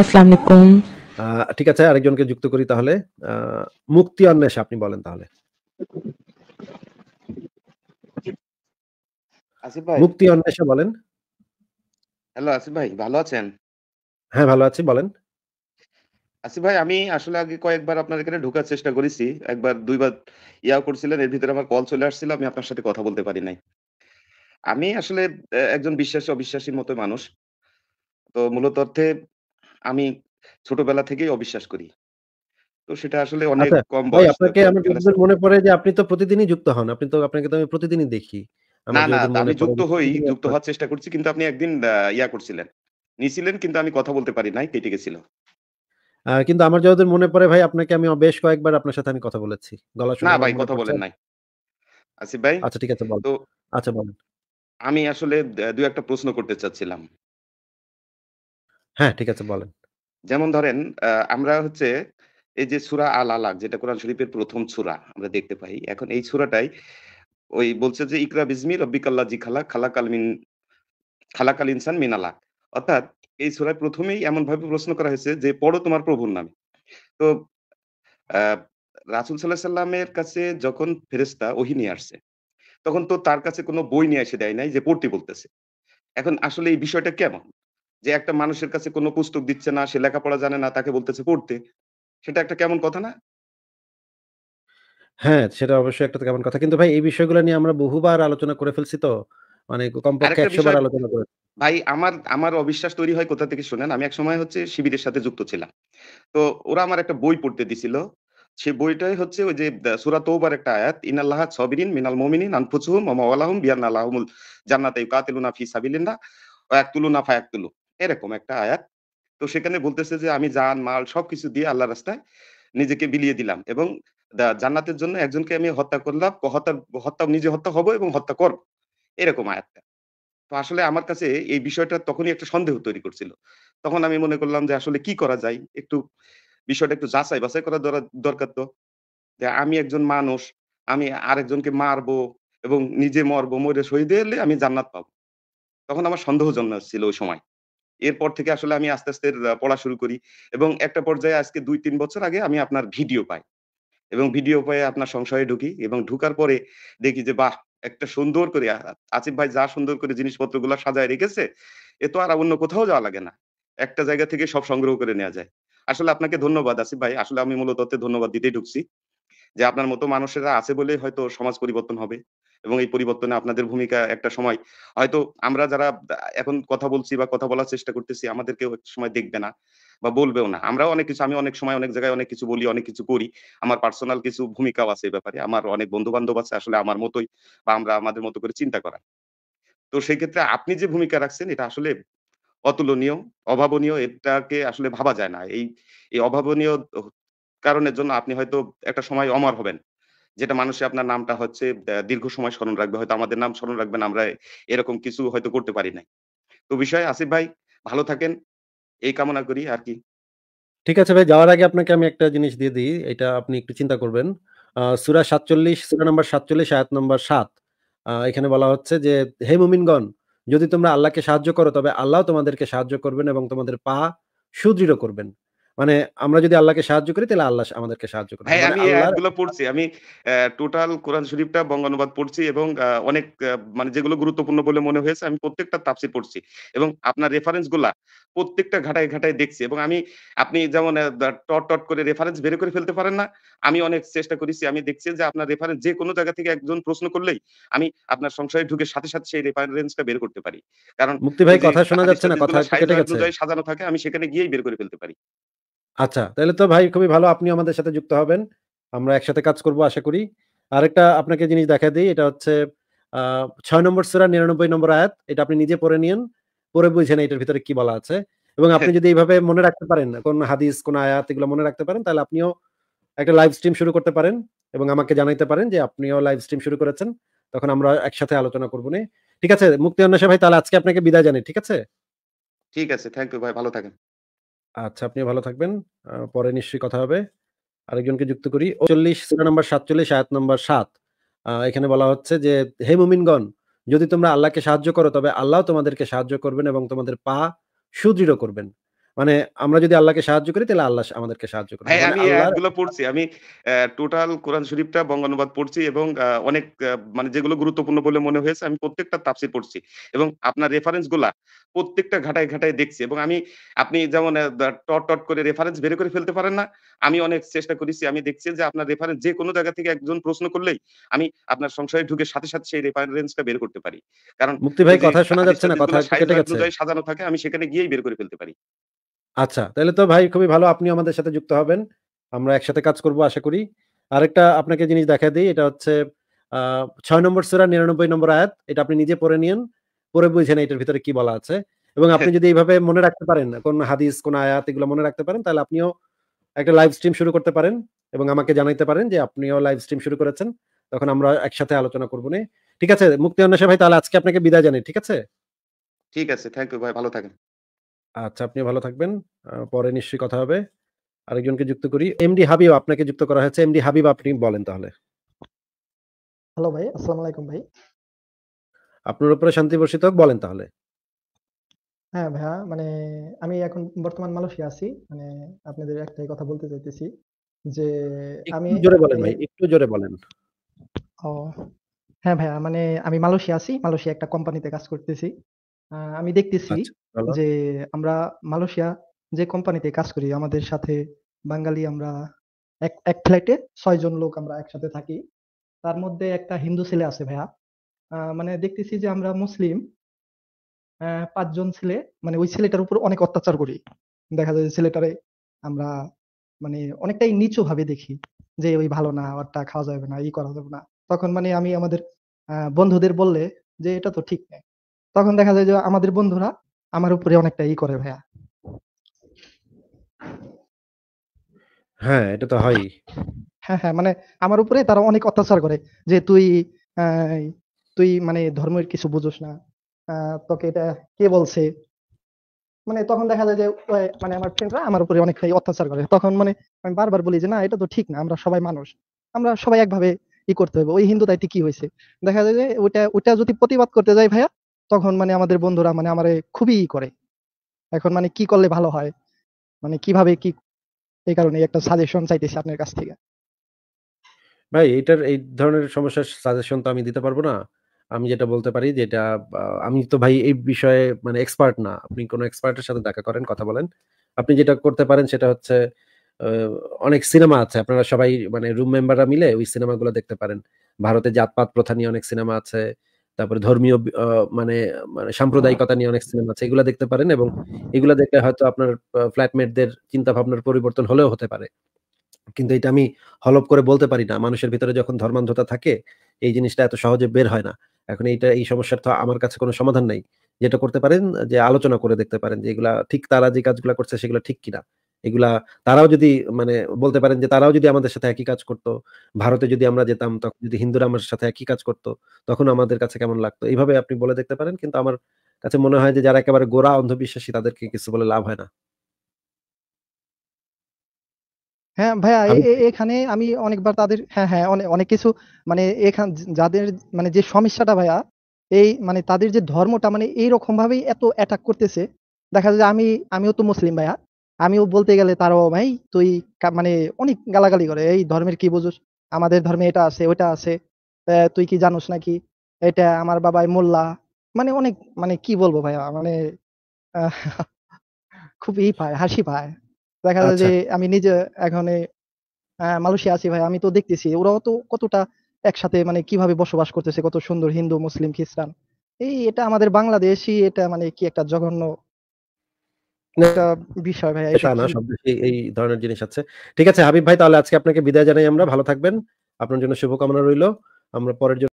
আসসালামু আলাইকুম ঠিক আছে আরেকজনকে যুক্ত করি তাহলে মুক্তি অন্বেষ আপনি বলেন তাহলে আসিফ ভাই মুক্তি অন্বেষ বলেন হ্যালো আসিফ ভাই ভালো আছেন হ্যাঁ ভালো আছি বলেন আসিফ ভাই আমি আসলে আগে কয়েকবার আপনার এখানে ঢোকার চেষ্টা করেছি একবার দুইবার ইয়া করছিলেন এর ভিতরে আমার কল চলে আসছিল আমি আপনার সাথে কথা বলতে পারি নাই আমি আসলে একজন বিশ্বাসী অবিশ্বাসীর মতো মানুষ তো মূলত অর্থে আমি ছোটবেলা থেকেই অবিশ্বাস করি তো সেটা আসলে অনেক আচ্ছা, কম বয়স আপনাকে আমি যতদূর মনে পড়ে যে আপনি তো প্রতিদিনই যুক্ত হন আপনি তো আপনাকে তো আমি প্রতিদিনই দেখি না না আমি যুক্ত হই যুক্ত হওয়ার চেষ্টা করছি কিন্তু আপনি একদিন ইয়া করছিলেন নিছিলেন কিন্তু আমি কথা বলতে পারি নাই কেটে গেছিল কিন্তু আমার যতদূর মনে পড়ে ভাই আপনাকে আমি বেশ কয়েকবার আপনার সাথে আমি কথা বলেছি গলা শুনে না ভাই কথা বলেন নাই আসিফ ভাই আচ্ছা ঠিক আছে বল তো আচ্ছা বলেন আমি আসলে দুই একটা প্রশ্ন করতে চাচ্ছিলাম হ্যাঁ, ঠিক আছে বলেন। যেমন ধরেন আমরা হচ্ছে এই যে সুরা আল আলাক যেটা কোরআন শরীফের প্রথম সুরা আমরা দেখতে পাই। এখন এই সুরাটাই ওই বলছে যে ইকরা বিসমি রব্বিকাল লাযী খালা খালাকাল মিন খালাকাল ইনসান মিন আলাক। অর্থাৎ এই সুরায় প্রথমেই এমন ভাবে প্রশ্ন করা হয়েছে যে পড়ো তোমার প্রভুর নামে। তো আ রাসূল সাল্লাল্লাহু আলাইহি কাছে যখন ফেরেস্তা ওহি নিয়ে আসছে, তখন তো তার কাছে কোনো বই নিয়ে এসে দেয় নাই যে পড়তে বলতেছে। এখন আসলে এই বিষয়টা কেমন? যে একটা মানুষের কাছে কোনো পুস্তক দিচ্ছে না সে লেখাপড়া জানে না তাকে বলতেছে পড়তে সেটা একটা কেমন কথা না হ্যাঁ, সেটা অবশ্যই একটা কেমন কথা। কিন্তু ভাই এই বিষয়গুলো নিয়ে আমরা বহুবার আলোচনা করে ফেলছি তো। মানে কমপক্ষে একশো বার আলোচনা করে ভাই আমার আমার অবিশ্বাস তৈরি হয় কোথা থেকে শোনেন, আমি এক সময় হচ্ছে শিবিরের সাথে যুক্ত ছিলাম। তো ওরা আমার একটা বই পড়তে দিছিল। সে বইটাই হচ্ছে ওই যে সুরা সূরা একটা আয়াত, "ইন্নাল্লাহা সবিরিন মিনাল মুমিনিন আনফুসুহুম মামা আলাহুম বিয়ান লাহুমুল জান্নাত ইউকাতিলুনা ফি সাবিলিন্দা ও এক সাবিলিল্লাহ ফা এক তুলু এরকম একটা আয়াত তো সেখানে বলতেছে যে আমি যান মাল সবকিছু দিয়ে আল্লাহ রাস্তায় নিজেকে বিলিয়ে দিলাম এবং জান্নাতের জন্য একজনকে আমি হত্যা করলাম হত্যা হত্যা নিজে হত্যা হব এবং হত্যা করব এরকম আয়াতটা তো আসলে আমার কাছে এই বিষয়টা তখনই একটা সন্দেহ তৈরি করছিল তখন আমি মনে করলাম যে আসলে কি করা যায় একটু বিষয়টা একটু যাচাই বাছাই করা দরকার তো যে আমি একজন মানুষ আমি আরেকজনকে মারবো এবং নিজে মরবো মরে শহীদ হলে আমি জান্নাত পাবো তখন আমার সন্দেহ জন্মাচ্ছিল ওই সময় এরপর থেকে আসলে আমি আস্তে আস্তে পড়া শুরু করি এবং একটা পর্যায়ে আজকে দুই তিন বছর আগে আমি আপনার ভিডিও পাই এবং ভিডিও পাই আপনার সংশয়ে ঢুকি এবং ঢুকার পরে দেখি যে বাহ একটা সুন্দর করে আসিফ ভাই যা সুন্দর করে জিনিসপত্র গুলো সাজায় রেখেছে এ তো আর অন্য কোথাও যাওয়া লাগে না একটা জায়গা থেকে সব সংগ্রহ করে নেওয়া যায় আসলে আপনাকে ধন্যবাদ আসিফ ভাই আসলে আমি মূলত ধন্যবাদ দিতেই ঢুকছি যে আপনার মতো মানুষেরা আছে বলে হয়তো সমাজ পরিবর্তন হবে এবং এই পরিবর্তনে আপনাদের ভূমিকা একটা সময় হয়তো আমরা যারা এখন কথা বলছি বা কথা বলার চেষ্টা করতেছি আমাদেরকেও এক সময় দেখবে না বা বলবেও না আমরাও অনেক কিছু আমি অনেক সময় অনেক জায়গায় অনেক কিছু বলি অনেক কিছু করি আমার পার্সোনাল কিছু ভূমিকাও আছে এই ব্যাপারে আমার অনেক বন্ধু বান্ধব আছে আসলে আমার মতোই বা আমরা আমাদের মতো করে চিন্তা করা তো সেই ক্ষেত্রে আপনি যে ভূমিকা রাখছেন এটা আসলে অতুলনীয় অভাবনীয় এটাকে আসলে ভাবা যায় না এই এই অভাবনীয় কারণের জন্য আপনি হয়তো একটা সময় অমর হবেন যেটা মানুষে আপনার নামটা হচ্ছে দীর্ঘ সময় স্মরণ রাখবে হয়তো আমাদের নাম স্মরণ রাখবেন আমরা এরকম কিছু হয়তো করতে পারি নাই তো বিষয় আসিফ ভাই ভালো থাকেন এই কামনা করি আর কি ঠিক আছে ভাই যাওয়ার আগে আপনাকে আমি একটা জিনিস দিয়ে দিই এটা আপনি একটু চিন্তা করবেন সুরা সাতচল্লিশ সুরা নম্বর সাতচল্লিশ আয়াত নম্বর সাত এখানে বলা হচ্ছে যে হে মুমিনগণ যদি তোমরা আল্লাহকে সাহায্য করো তবে আল্লাহ তোমাদেরকে সাহায্য করবেন এবং তোমাদের পা সুদৃঢ় করবেন মানে আমরা যদি আল্লাহকে সাহায্য করি তাহলে আল্লাহ আমাদেরকে সাহায্য করে হ্যাঁ, আমি এগুলো পড়ছি আমি টোটাল কোরআন শরীফটা বঙ্গানুবাদ পড়ছি এবং অনেক মানে যেগুলো গুরুত্বপূর্ণ বলে মনে হয়েছে আমি প্রত্যেকটা তাপসি পড়ছি এবং আপনার রেফারেন্স গুলা প্রত্যেকটা ঘাটায় ঘাটায় দেখছি এবং আমি আপনি যেমন টট টট করে রেফারেন্স বের করে ফেলতে পারেন না আমি অনেক চেষ্টা করেছি আমি দেখছি যে আপনার রেফারেন্স যে কোনো জায়গা থেকে একজন প্রশ্ন করলেই আমি আপনার সংশয়ে ঢুকে সাথে সাথে সেই রেফারেন্সটা বের করতে পারি কারণ মুক্তি ভাই কথা শোনা যাচ্ছে না কথা কেটে গেছে সাজানো থাকে আমি সেখানে গিয়েই বের করে ফেলতে পারি আচ্ছা তাহলে তো ভাই খুবই ভালো আপনি আমাদের সাথে যুক্ত হবেন। আমরা একসাথে কাজ করব আশা করি। আরেকটা আপনাকে জিনিস দেখা দিই এটা হচ্ছে আ নম্বর সূরা নিরানব্বই নম্বর আয়াত। এটা আপনি নিজে পড়ে নিয়েন। পড়ে বুঝেন এটার ভিতরে কি বলা আছে। এবং আপনি হ্যাঁ। যদি এইভাবে মনে রাখতে পারেন, কোন হাদিস, কোন আয়াত এগুলো মনে রাখতে পারেন তাহলে আপনিও একটা লাইভ স্ট্রিম শুরু করতে পারেন এবং আমাকে জানাইতে পারেন যে আপনিও লাইভ স্ট্রিম শুরু করেছেন। তখন আমরা একসাথে আলোচনা করবনে। ঠিক আছে? মুক্তি অন্য ভাই তাহলে আজকে আপনাকে বিদায় জানি ঠিক আছে? ঠিক আছে। থ্যাংক ইউ ভাই। ভালো থাকেন। আচ্ছা আপনি ভালো থাকবেন আহ, পরে নিশ্চয়ই কথা হবে আরেকজনকে যুক্ত করি চল্লিশ নম্বর সাতচল্লিশ আয়াত নম্বর সাত আহ, এখানে বলা হচ্ছে যে হে মুমিনগণ যদি তোমরা আল্লাহকে সাহায্য করো তবে আল্লাহ তোমাদেরকে সাহায্য করবেন এবং তোমাদের পা সুদৃঢ় করবেন মানে আমরা যদি আল্লাহকে সাহায্য করি তাহলে আল্লাহ আমাদেরকে সাহায্য করে হ্যাঁ, মানে আমি এগুলো পড়ছি আমি টোটাল কোরআন শরীফটা বঙ্গানুবাদ পড়ছি এবং অনেক মানে যেগুলো গুরুত্বপূর্ণ বলে মনে হয়েছে আমি প্রত্যেকটা তাফসির পড়ছি এবং আপনার রেফারেন্স গুলা প্রত্যেকটা ঘাটায় ঘাটায় দেখছি এবং আমি আপনি যেমন টট টট করে রেফারেন্স বের করে ফেলতে পারেন না আমি অনেক চেষ্টা করেছি আমি দেখছি যে আপনার রেফারেন্স যে কোনো জায়গা থেকে একজন প্রশ্ন করলেই আমি আপনার সংসারে ঢুকে সাথে সাথে সেই রেফারেন্সটা বের করতে পারি কারণ মুক্তি ভাই কথা শোনা যাচ্ছে না কথা কেটে গেছে সাজানো থাকে আমি সেখানে গিয়েই বের করে ফেলতে পারি আচ্ছা তাহলে তো ভাই খুবই ভালো আপনি আমাদের সাথে যুক্ত হবেন আমরা একসাথে কাজ করব আশা করি আরেকটা আপনাকে জিনিস দেখা দিই এটা হচ্ছে ছয় নম্বর সুরা নিরানব্বই নম্বর আয়াত এটা আপনি নিজে পড়ে নিন পড়ে বুঝেন এটার ভিতরে কি বলা আছে এবং আপনি হ্যাঁ। যদি এইভাবে মনে রাখতে পারেন কোন হাদিস কোন আয়াত এগুলো মনে রাখতে পারেন তাহলে আপনিও একটা লাইভ স্ট্রিম শুরু করতে পারেন এবং আমাকে জানাইতে পারেন যে আপনিও লাইভ স্ট্রিম শুরু করেছেন তখন আমরা একসাথে আলোচনা করবো ঠিক আছে মুক্তি অন্বেষা ভাই তাহলে আজকে আপনাকে বিদায় জানাই ঠিক আছে ঠিক আছে থ্যাংক ইউ ভাই ভালো থাকেন আচ্ছা আপনি ভালো থাকবেন পরে নিশ্চয়ই কথা হবে আরেকজনকে যুক্ত করি এমডি হাবিব আপনাকে যুক্ত করা হয়েছে এমডি হাবিব আপনি বলেন তাহলে হ্যালো ভাই আসসালামু আলাইকুম ভাই আপনার উপরে শান্তি বর্ষিত হোক বলেন তাহলে হ্যাঁ ভাইয়া মানে আমি এখন বর্তমান মালয়েশিয়া আছি মানে আপনাদের একটাই কথা বলতে চাইতেছি যে আমি জোরে বলেন মানে ভাই একটু জোরে বলেন ও হ্যাঁ ভাইয়া মানে আমি মালয়েশিয়া আছি মালয়েশিয়া একটা কোম্পানিতে কাজ করতেছি আমি দেখতেছি আচ্ছা, যে আমরা মালয়েশিয়া যে কোম্পানিতে কাজ করি আমাদের সাথে বাঙালি আমরা এক এক ফ্ল্যাটে ছয়জন লোক আমরা একসাথে থাকি তার মধ্যে একটা হিন্দু ছেলে আছে ভাইয়া আহ, মানে দেখতেছি যে আমরা মুসলিম আহ, পাঁচজন ছেলে মানে ওই ছেলেটার উপর অনেক অত্যাচার করি দেখা যায় ছেলেটারে আমরা মানে অনেকটাই নিচু ভাবে দেখি যে ওই ভালো না ওরটা খাওয়া যাবে না ই করা যাবে না তখন মানে আমি আমাদের আহ, বন্ধুদের বললে যে এটা তো ঠিক নাই তখন দেখা যায় যে আমাদের বন্ধুরা আমার উপরে অনেকটা ই করে ভাইয়া হ্যাঁ এটা তো হয় হ্যাঁ হ্যাঁ মানে আমার উপরে তারা অনেক অত্যাচার করে যে তুই তুই মানে ধর্মের কিছু বুঝোস না তোকে এটা কে বলছে মানে তখন দেখা যায় যে মানে আমার ফ্রেন্ডরা আমার উপরে অত্যাচার করে তখন মানে আমি বারবার বলি যে না এটা তো ঠিক না আমরা সবাই মানুষ আমরা সবাই একভাবে ই করতে হবে ওই হিন্দু দায়িত্বে কি হয়েছে দেখা যায় যে ওটা ওটা যদি প্রতিবাদ করতে যাই ভাইয়া তখন মানে আমাদের বন্ধুরা মানে আমারে খুবই করে এখন মানে কি করলে ভালো হয় মানে কিভাবে কি এই কারণে একটা সাজেশন চাইতেছি আপনার কাছ থেকে ভাই এটার এই ধরনের সমস্যার সাজেশন তো আমি দিতে পারবো না আমি যেটা বলতে পারি যে এটা আমি তো ভাই এই বিষয়ে মানে এক্সপার্ট না আপনি কোনো এক্সপার্টের সাথে দেখা করেন কথা বলেন আপনি যেটা করতে পারেন সেটা হচ্ছে অনেক সিনেমা আছে আপনারা সবাই মানে রুম মেম্বাররা মিলে ওই সিনেমাগুলো দেখতে পারেন ভারতে জাতপাত প্রথা নিয়ে অনেক সিনেমা আছে তারপরে ধর্মীয় মানে মানে সাম্প্রদায়িকতা নিয়ে অনেক সিনেমা আছে এগুলো দেখতে পারেন এবং এগুলো দেখলে হয়তো আপনার ফ্ল্যাটমেটদের চিন্তা ভাবনার পরিবর্তন হলেও হতে পারে কিন্তু এটা আমি হলপ করে বলতে পারি না মানুষের ভিতরে যখন ধর্মান্ধতা থাকে এই জিনিসটা এত সহজে বের হয় না এখন এইটা এই সমস্যার তো আমার কাছে কোনো সমাধান নাই যেটা করতে পারেন যে আলোচনা করে দেখতে পারেন যে এগুলা ঠিক তারা যে কাজগুলো করছে সেগুলো ঠিক কিনা এগুলা তারাও যদি মানে বলতে পারেন যে তারাও যদি আমাদের সাথে একই কাজ করত ভারতে যদি আমরা যেতাম তখন যদি হিন্দুরা আমার সাথে একই কাজ করত তখন আমাদের কাছে কেমন লাগতো এইভাবে আপনি বলে দেখতে পারেন কিন্তু আমার কাছে মনে হয় যে যারা একেবারে গোড়া অন্ধবিশ্বাসী তাদেরকে কিছু বলে লাভ হয় না হ্যাঁ ভাইয়া এখানে আমি অনেকবার তাদের হ্যাঁ হ্যাঁ অনেক অনেক কিছু মানে এখান যাদের মানে যে সমস্যাটা ভাইয়া এই মানে তাদের যে ধর্মটা মানে এইরকম ভাবেই এত অ্যাটাক করতেছে দেখা যায় আমি আমিও তো মুসলিম ভাইয়া আমিও বলতে গেলে তারাও ভাই তুই মানে অনেক গালাগালি করে এই ধর্মের কি বুঝুস আমাদের ধর্মে এটা আছে ওটা আছে তুই কি জানোস নাকি এটা আমার বাবাই মোল্লা মানে অনেক মানে কি বলবো ভাই মানে খুব ই পায় হাসি পায় দেখা যায় আচ্ছা। যে আমি নিজে এখন মালয়েশিয়া আছি ভাই আমি তো দেখতেছি ওরাও তো কতটা একসাথে মানে কিভাবে বসবাস করতেছে কত সুন্দর হিন্দু মুসলিম খ্রিস্টান এই এটা আমাদের বাংলাদেশই এটা মানে কি একটা জঘন্য এই ধরনের জিনিস আছে ঠিক আছে হাবিব ভাই তাহলে আজকে আপনাকে বিদায় জানাই আমরা ভালো থাকবেন আপনার জন্য শুভকামনা রইল আমরা পরের জন্য